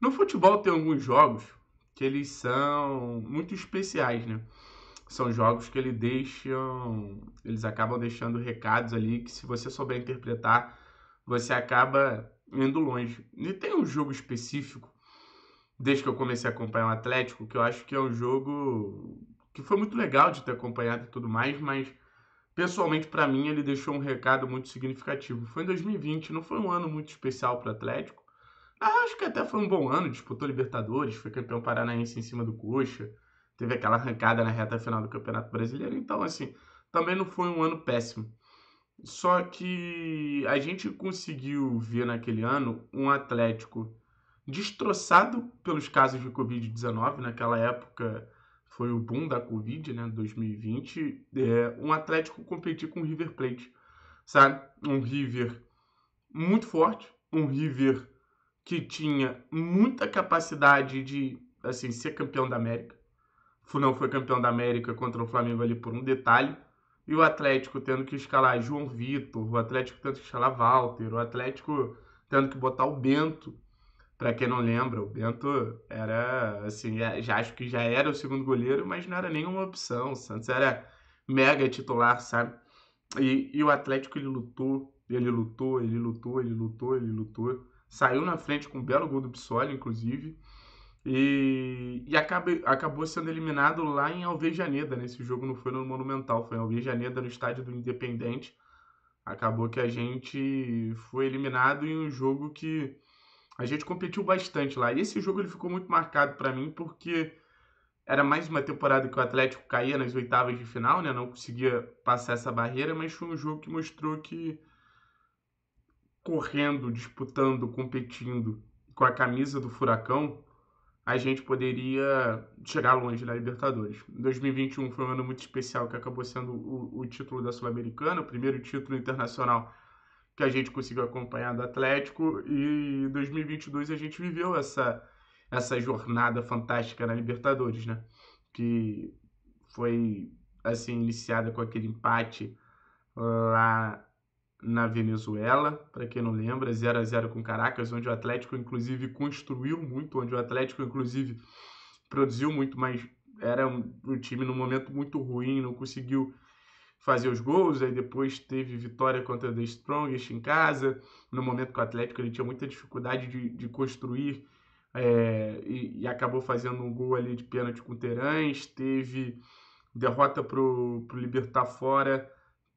No futebol tem alguns jogos que eles são muito especiais, né? São jogos que eles deixam, eles acabam deixando recados ali que se você souber interpretar, você acaba indo longe. E tem um jogo específico desde que eu comecei a acompanhar o Atlético, que eu acho que é um jogo que foi muito legal de ter acompanhado e tudo mais, mas pessoalmente para mim ele deixou um recado muito significativo. Foi em 2020, não foi um ano muito especial para o Atlético, ah, acho que até foi um bom ano, disputou Libertadores, foi campeão paranaense em cima do Coxa, teve aquela arrancada na reta final do Campeonato Brasileiro, então assim, também não foi um ano péssimo. Só que a gente conseguiu ver naquele ano um Atlético destroçado pelos casos de Covid-19, naquela época foi o boom da Covid, né, 2020, é, um Atlético competir com o River Plate, sabe? Um River muito forte, um River que tinha muita capacidade de assim ser campeão da América. Não foi campeão da América contra o Flamengo ali por um detalhe. E o Atlético tendo que escalar João Vitor, o Atlético tendo que escalar Walter, o Atlético tendo que botar o Bento. Para quem não lembra, o Bento era assim, é, já acho que já era o segundo goleiro, mas não era nenhuma opção. O Santos era mega titular, sabe? E, e o Atlético ele lutou, ele lutou, ele lutou, ele lutou, ele lutou. Ele lutou saiu na frente com um belo gol do Bissoli, inclusive, e, e acaba, acabou sendo eliminado lá em Alvejaneda, né? Esse jogo não foi no Monumental, foi em Alvejaneda, no estádio do Independente. Acabou que a gente foi eliminado em um jogo que a gente competiu bastante lá. E esse jogo ele ficou muito marcado para mim porque era mais uma temporada que o Atlético caía nas oitavas de final, né? Não conseguia passar essa barreira, mas foi um jogo que mostrou que correndo, disputando, competindo com a camisa do Furacão, a gente poderia chegar longe na Libertadores. 2021 foi um ano muito especial que acabou sendo o, o título da Sul-Americana, o primeiro título internacional que a gente conseguiu acompanhar do Atlético e 2022 a gente viveu essa essa jornada fantástica na Libertadores, né? Que foi assim iniciada com aquele empate lá ah, na Venezuela, para quem não lembra, 0 a 0 com Caracas, onde o Atlético inclusive construiu muito, onde o Atlético inclusive produziu muito, mas era um, time num momento muito ruim, não conseguiu fazer os gols, aí depois teve vitória contra The Strongest em casa, no momento que o Atlético ele tinha muita dificuldade de, de construir é, e, e, acabou fazendo um gol ali de pênalti com o Terãs, teve derrota para o Libertar fora,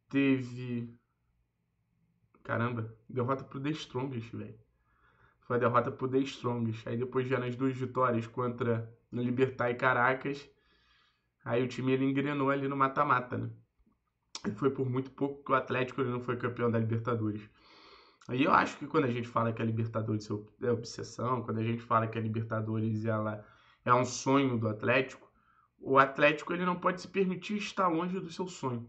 teve Caramba, derrota pro The Strongest, velho. Foi a derrota pro The Strongest. Aí depois vieram as duas vitórias contra Libertar e Caracas. Aí o time ele engrenou ali no mata-mata, né? E foi por muito pouco que o Atlético ele não foi campeão da Libertadores. aí eu acho que quando a gente fala que a Libertadores é, é obsessão, quando a gente fala que a Libertadores ela é um sonho do Atlético, o Atlético ele não pode se permitir estar longe do seu sonho.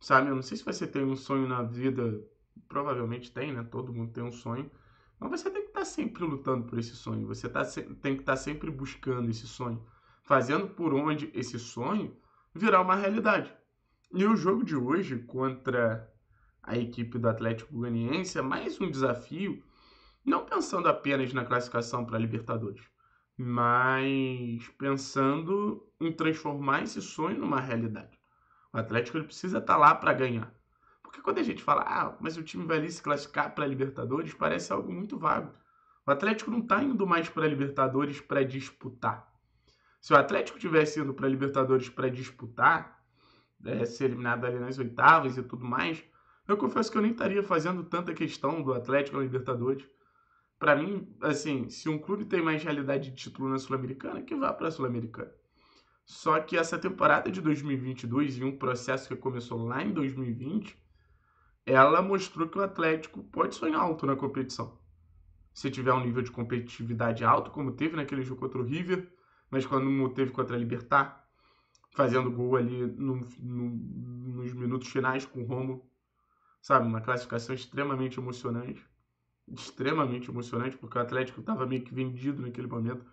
Sabe, eu não sei se você tem um sonho na vida provavelmente tem, né? Todo mundo tem um sonho. Mas você tem que estar tá sempre lutando por esse sonho. Você tá, tem que estar tá sempre buscando esse sonho. Fazendo por onde esse sonho virar uma realidade. E o jogo de hoje contra a equipe do Atlético Goianiense é mais um desafio, não pensando apenas na classificação para a Libertadores, mas pensando em transformar esse sonho numa realidade. O Atlético ele precisa estar tá lá para ganhar. Porque quando a gente fala, ah, mas o time vai ali se classificar para a Libertadores, parece algo muito vago. O Atlético não está indo mais para a Libertadores para disputar. Se o Atlético tivesse indo para a Libertadores para disputar, né, ser eliminado ali nas oitavas e tudo mais, eu confesso que eu nem estaria fazendo tanta questão do Atlético na Libertadores. Para mim, assim, se um clube tem mais realidade de título na Sul-Americana, que vá para a Sul-Americana. Só que essa temporada de 2022 e um processo que começou lá em 2020 ela mostrou que o Atlético pode sonhar alto na competição. Se tiver um nível de competitividade alto, como teve naquele jogo contra o River, mas quando teve contra a Libertar, fazendo gol ali no, no, nos minutos finais com o Romo, sabe? Uma classificação extremamente emocionante. Extremamente emocionante, porque o Atlético estava meio que vendido naquele momento.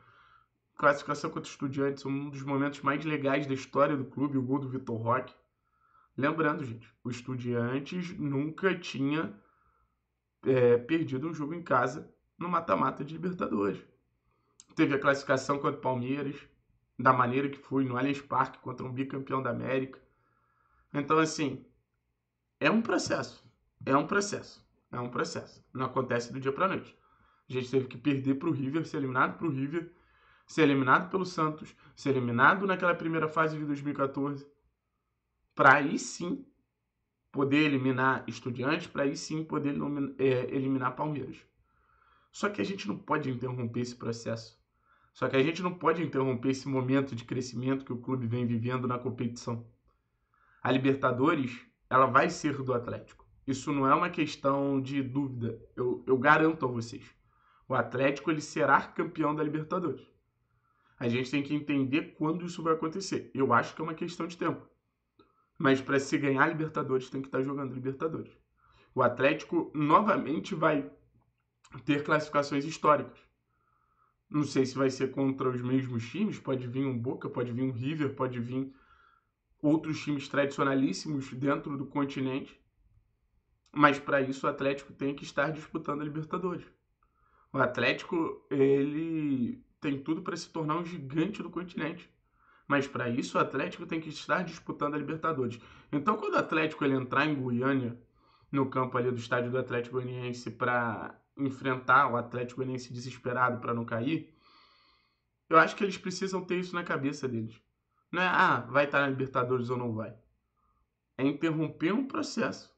Classificação contra o Estudiantes, um dos momentos mais legais da história do clube, o gol do Vitor Roque Lembrando, gente, o Estudiantes nunca tinha é, perdido um jogo em casa no mata-mata de Libertadores. Teve a classificação contra o Palmeiras, da maneira que foi, no Allianz Parque, contra um bicampeão da América. Então, assim, é um processo. É um processo. É um processo. Não acontece do dia para noite. A gente teve que perder para o River, ser eliminado para o River, ser eliminado pelo Santos, ser eliminado naquela primeira fase de 2014 para aí sim poder eliminar estudiantes, para aí sim poder é, eliminar Palmeiras. Só que a gente não pode interromper esse processo. Só que a gente não pode interromper esse momento de crescimento que o clube vem vivendo na competição. A Libertadores, ela vai ser do Atlético. Isso não é uma questão de dúvida. Eu, eu garanto a vocês. O Atlético ele será campeão da Libertadores. A gente tem que entender quando isso vai acontecer. Eu acho que é uma questão de tempo. Mas para se ganhar a Libertadores, tem que estar tá jogando Libertadores. O Atlético novamente vai ter classificações históricas. Não sei se vai ser contra os mesmos times, pode vir um Boca, pode vir um River, pode vir outros times tradicionalíssimos dentro do continente. Mas para isso o Atlético tem que estar disputando a Libertadores. O Atlético, ele tem tudo para se tornar um gigante do continente. Mas para isso o Atlético tem que estar disputando a Libertadores. Então quando o Atlético ele entrar em Goiânia, no campo ali do estádio do Atlético Goianiense para enfrentar o Atlético Goianiense desesperado para não cair, eu acho que eles precisam ter isso na cabeça deles. Não é, ah, vai estar tá na Libertadores ou não vai. É interromper um processo.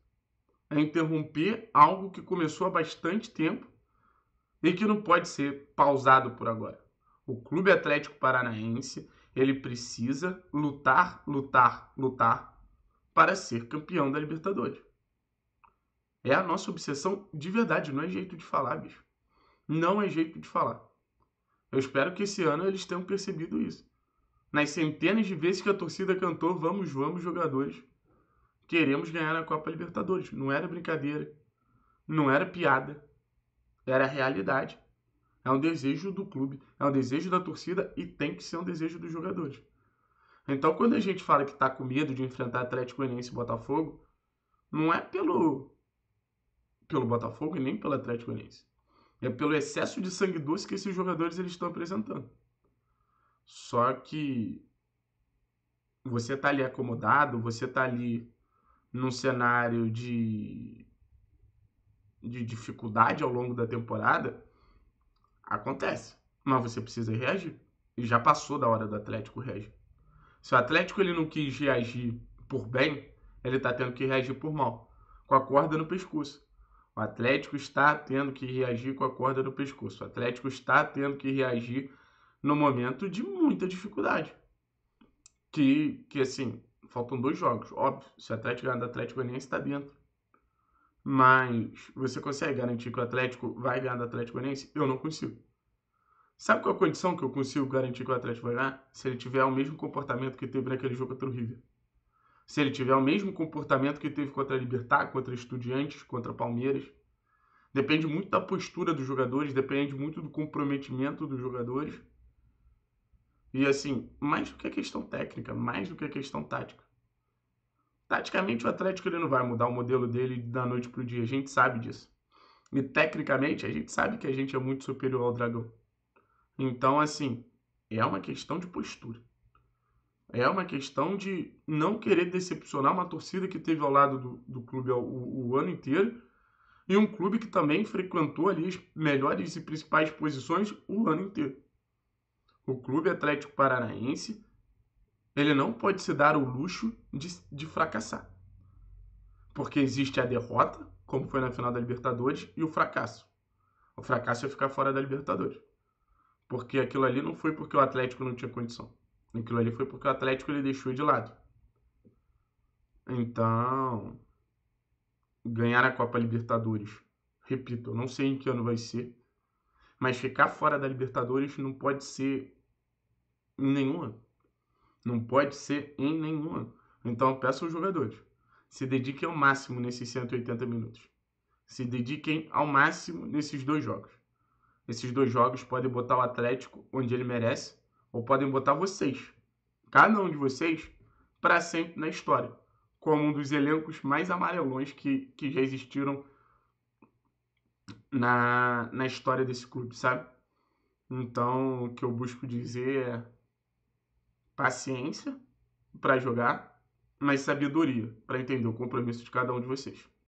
É interromper algo que começou há bastante tempo e que não pode ser pausado por agora. O Clube Atlético Paranaense ele precisa lutar, lutar, lutar para ser campeão da Libertadores. É a nossa obsessão de verdade, não é jeito de falar, bicho. Não é jeito de falar. Eu espero que esse ano eles tenham percebido isso. Nas centenas de vezes que a torcida cantou Vamos, vamos, jogadores, queremos ganhar a Copa Libertadores. Não era brincadeira, não era piada, era realidade. É um desejo do clube, é um desejo da torcida e tem que ser um desejo dos jogadores. Então, quando a gente fala que está com medo de enfrentar Atlético Goianiense e Botafogo, não é pelo pelo Botafogo e nem pelo Atlético Goianiense. É pelo excesso de sangue doce que esses jogadores eles estão apresentando. Só que você está ali acomodado, você está ali num cenário de de dificuldade ao longo da temporada, Acontece, mas você precisa reagir. E já passou da hora do Atlético reagir. Se o Atlético ele não quis reagir por bem, ele está tendo que reagir por mal, com a corda no pescoço. O Atlético está tendo que reagir com a corda no pescoço. O Atlético está tendo que reagir no momento de muita dificuldade. Que, que assim, faltam dois jogos, óbvio. Se o Atlético ganhar do Atlético Goianiense, está dentro. Mas você consegue garantir que o Atlético vai ganhar do Atlético Goianiense? Eu não consigo. Sabe qual é a condição que eu consigo garantir que o Atlético vai ganhar? Se ele tiver o mesmo comportamento que teve naquele jogo contra o River. Se ele tiver o mesmo comportamento que teve contra a Libertar, contra Estudiantes, contra Palmeiras. Depende muito da postura dos jogadores, depende muito do comprometimento dos jogadores. E assim, mais do que a questão técnica, mais do que a questão tática. Taticamente, o Atlético ele não vai mudar o modelo dele da noite para o dia, a gente sabe disso. E tecnicamente, a gente sabe que a gente é muito superior ao Dragão. Então, assim, é uma questão de postura. É uma questão de não querer decepcionar uma torcida que teve ao lado do, do clube o, o, ano inteiro e um clube que também frequentou ali as melhores e principais posições o ano inteiro. O Clube Atlético Paranaense ele não pode se dar o luxo de, de fracassar. Porque existe a derrota, como foi na final da Libertadores, e o fracasso. O fracasso é ficar fora da Libertadores. Porque aquilo ali não foi porque o Atlético não tinha condição. Aquilo ali foi porque o Atlético ele deixou de lado. Então, ganhar a Copa Libertadores, repito, eu não sei em que ano vai ser, mas ficar fora da Libertadores não pode ser em nenhum ano. Não pode ser em nenhum ano. Então, peço aos jogadores, se dediquem ao máximo nesses 180 minutos. Se dediquem ao máximo nesses dois jogos. Esses dois jogos podem botar o Atlético onde ele merece, ou podem botar vocês, cada um de vocês, para sempre na história, como um dos elencos mais amarelões que, que já existiram na, na história desse clube, sabe? Então, o que eu busco dizer é paciência para jogar, mas sabedoria para entender o compromisso de cada um de vocês.